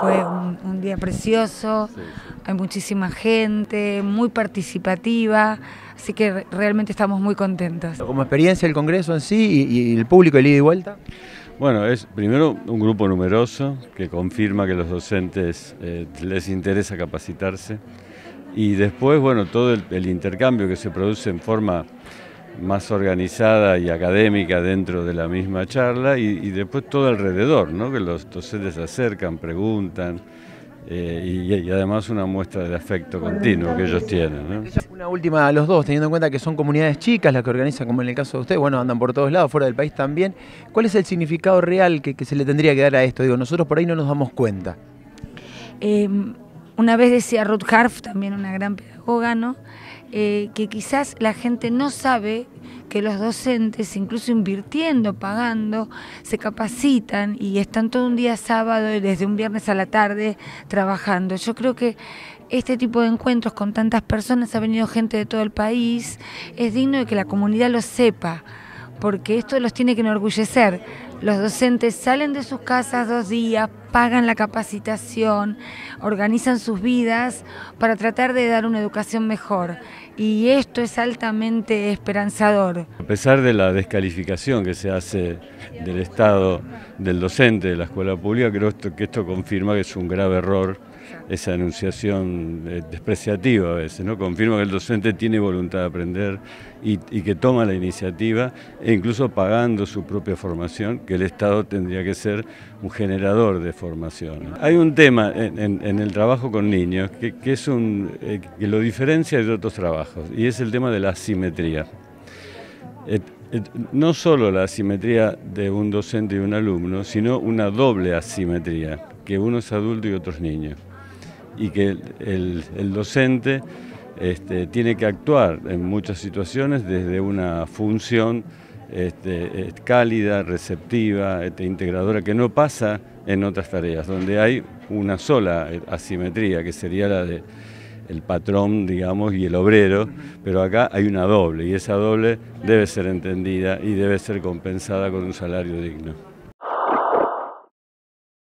Fue un, día precioso, hay muchísima gente, muy participativa, así que realmente estamos muy contentos. Como experiencia el Congreso en sí y, el público, el ida y vuelta. Bueno, es primero un grupo numeroso que confirma que los docentes eh, les interesa capacitarse y después, bueno, todo el intercambio que se produce en forma más organizada y académica dentro de la misma charla y, después todo alrededor, ¿no? que los docentes se acercan, preguntan eh, y, además una muestra de afecto continuo que ellos tienen. Una última a los dos, teniendo en cuenta que son comunidades chicas las que organizan, como en el caso de usted, bueno, andan por todos lados, fuera del país también. ¿Cuál es el significado real que, se le tendría que dar a esto? Digo, nosotros por ahí no nos damos cuenta. Em, una vez decía Ruth Harf, también una gran pedagoga, eh, que quizás la gente no sabe que los docentes, incluso invirtiendo, pagando, se capacitan y están todo un día sábado y desde un viernes a la tarde trabajando. Yo creo que este tipo de encuentros con tantas personas, ha venido gente de todo el país, es digno de que la comunidad lo sepa porque esto los tiene que enorgullecer. Los docentes salen de sus casas dos días, pagan la capacitación, organizan sus vidas para tratar de dar una educación mejor. Y esto es altamente esperanzador. A pesar de la descalificación que se hace del Estado, del docente, de la escuela pública, creo que esto confirma que es un grave error esa enunciación eh, despreciativa a veces, ¿no? Confirma que el docente tiene voluntad de aprender y, que toma la iniciativa, e incluso pagando su propia formación, que el Estado tendría que ser un generador de formación. Hay un tema en, el trabajo con niños que, es un, eh, que lo diferencia de otros trabajos, y es el tema de la asimetría. Eh, no solo la asimetría de un docente y un alumno, sino una doble asimetría, que uno es adulto y otro es niño y que el, docente este, tiene que actuar en muchas situaciones desde una función este, cálida, receptiva, este, integradora, que no pasa en otras tareas, donde hay una sola asimetría, que sería la de patrón, digamos, y el obrero, pero acá hay una doble, y esa doble debe ser entendida y debe ser compensada con un salario digno.